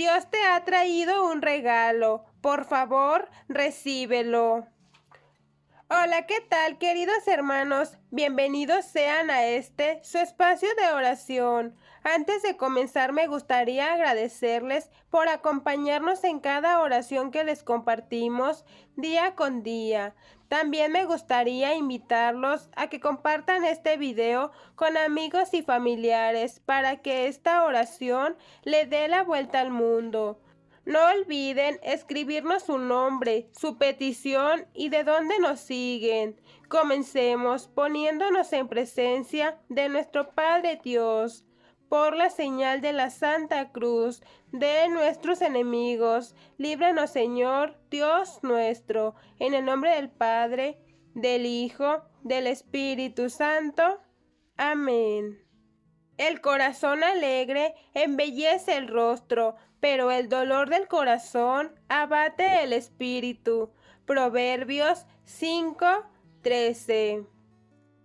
Dios te ha traído un regalo. Por favor, recíbelo. Hola, ¿qué tal queridos hermanos? Bienvenidos sean a este, su espacio de oración. Antes de comenzar, me gustaría agradecerles por acompañarnos en cada oración que les compartimos día con día. También me gustaría invitarlos a que compartan este video con amigos y familiares para que esta oración le dé la vuelta al mundo. No olviden escribirnos su nombre, su petición y de dónde nos siguen. Comencemos poniéndonos en presencia de nuestro Padre Dios por la señal de la Santa Cruz, de nuestros enemigos. Líbranos, Señor, Dios nuestro, en el nombre del Padre, del Hijo, del Espíritu Santo. Amén. El corazón alegre embellece el rostro, pero el dolor del corazón abate el espíritu. Proverbios 5.13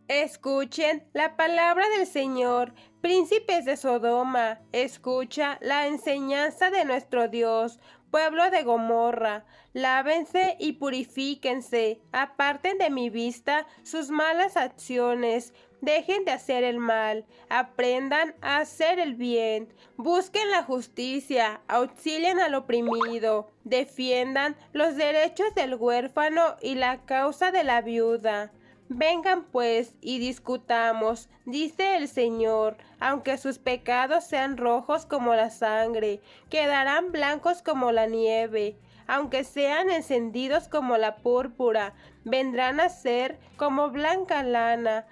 Escuchen la palabra del Señor, príncipes de Sodoma, escucha la enseñanza de nuestro Dios, pueblo de Gomorra, lávense y purifíquense, aparten de mi vista sus malas acciones, dejen de hacer el mal, aprendan a hacer el bien, busquen la justicia, auxilien al oprimido, defiendan los derechos del huérfano y la causa de la viuda. Vengan pues y discutamos, dice el Señor, aunque sus pecados sean rojos como la sangre, quedarán blancos como la nieve, aunque sean encendidos como la púrpura, vendrán a ser como blanca lana.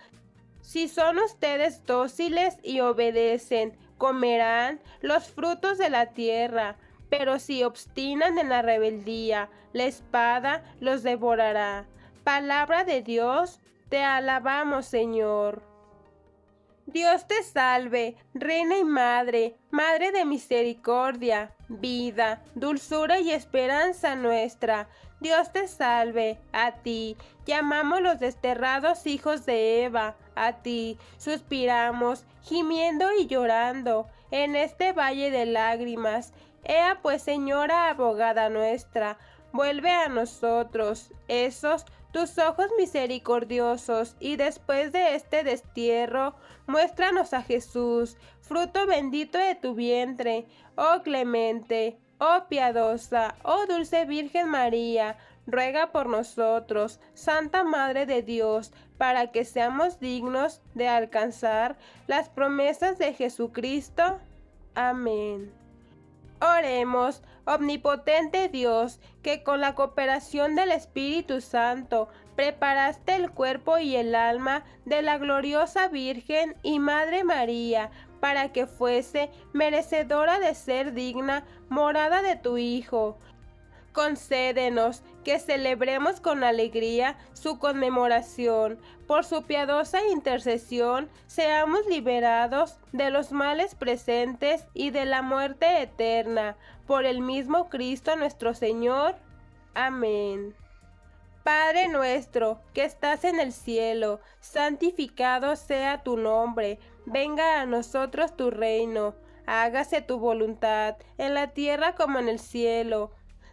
Si son ustedes dóciles y obedecen, comerán los frutos de la tierra, pero si obstinan en la rebeldía, la espada los devorará palabra de Dios te alabamos, Señor. Dios te salve, Reina y Madre, Madre de misericordia, vida, dulzura y esperanza nuestra. Dios te salve, a ti llamamos los desterrados hijos de Eva, a ti suspiramos, gimiendo y llorando, en este valle de lágrimas. Ea pues, Señora abogada nuestra, vuelve a nosotros esos tus ojos misericordiosos, y después de este destierro, muéstranos a Jesús, fruto bendito de tu vientre, oh clemente, oh piadosa, oh dulce Virgen María, ruega por nosotros, Santa Madre de Dios, para que seamos dignos de alcanzar las promesas de Jesucristo. Amén. Oremos. Omnipotente Dios, que con la cooperación del Espíritu Santo preparaste el cuerpo y el alma de la gloriosa Virgen y Madre María para que fuese merecedora de ser digna morada de tu Hijo, concédenos que celebremos con alegría su conmemoración. Por su piadosa intercesión, seamos liberados de los males presentes y de la muerte eterna. Por el mismo Cristo nuestro Señor. Amén. Padre nuestro, que estás en el cielo, santificado sea tu nombre, venga a nosotros tu reino, hágase tu voluntad, en la tierra como en el cielo.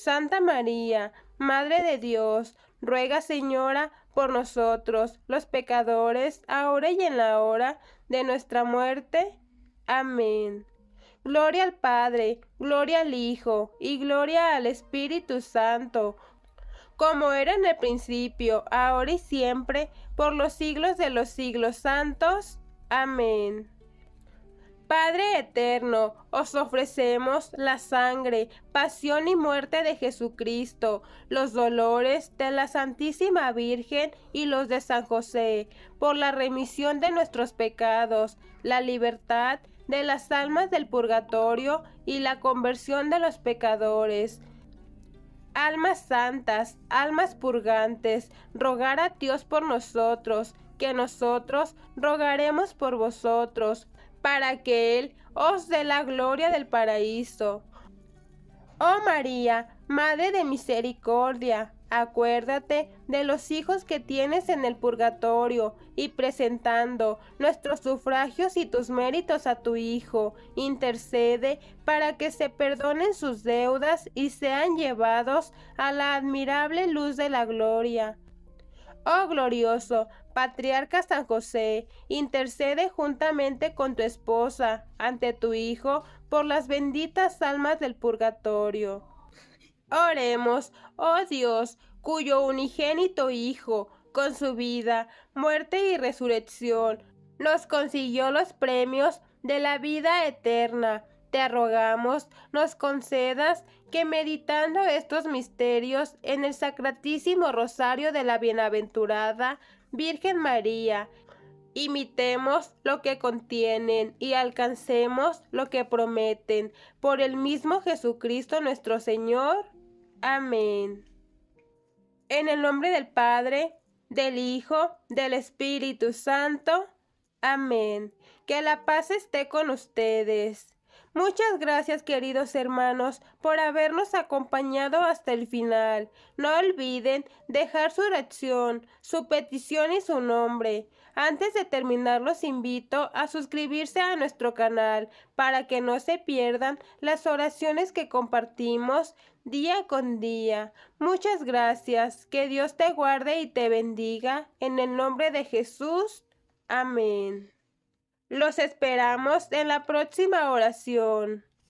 Santa María, Madre de Dios, ruega Señora por nosotros los pecadores, ahora y en la hora de nuestra muerte. Amén. Gloria al Padre, gloria al Hijo y gloria al Espíritu Santo, como era en el principio, ahora y siempre, por los siglos de los siglos santos. Amén. Padre eterno, os ofrecemos la sangre, pasión y muerte de Jesucristo, los dolores de la Santísima Virgen y los de San José, por la remisión de nuestros pecados, la libertad de las almas del purgatorio y la conversión de los pecadores almas santas, almas purgantes, rogar a Dios por nosotros, que nosotros rogaremos por vosotros, para que Él os dé la gloria del paraíso. Oh María, Madre de Misericordia, acuérdate de los hijos que tienes en el purgatorio, y presentando nuestros sufragios y tus méritos a tu Hijo, intercede para que se perdonen sus deudas y sean llevados a la admirable luz de la gloria. Oh glorioso, patriarca San José, intercede juntamente con tu esposa ante tu Hijo por las benditas almas del purgatorio. Oremos, oh Dios, cuyo unigénito Hijo, con su vida, muerte y resurrección, nos consiguió los premios de la vida eterna te rogamos nos concedas que meditando estos misterios en el sacratísimo rosario de la bienaventurada Virgen María, imitemos lo que contienen y alcancemos lo que prometen por el mismo Jesucristo nuestro Señor. Amén. En el nombre del Padre, del Hijo, del Espíritu Santo. Amén. Que la paz esté con ustedes. Muchas gracias queridos hermanos por habernos acompañado hasta el final. No olviden dejar su oración, su petición y su nombre. Antes de terminar los invito a suscribirse a nuestro canal para que no se pierdan las oraciones que compartimos día con día. Muchas gracias. Que Dios te guarde y te bendiga. En el nombre de Jesús. Amén. Los esperamos en la próxima oración.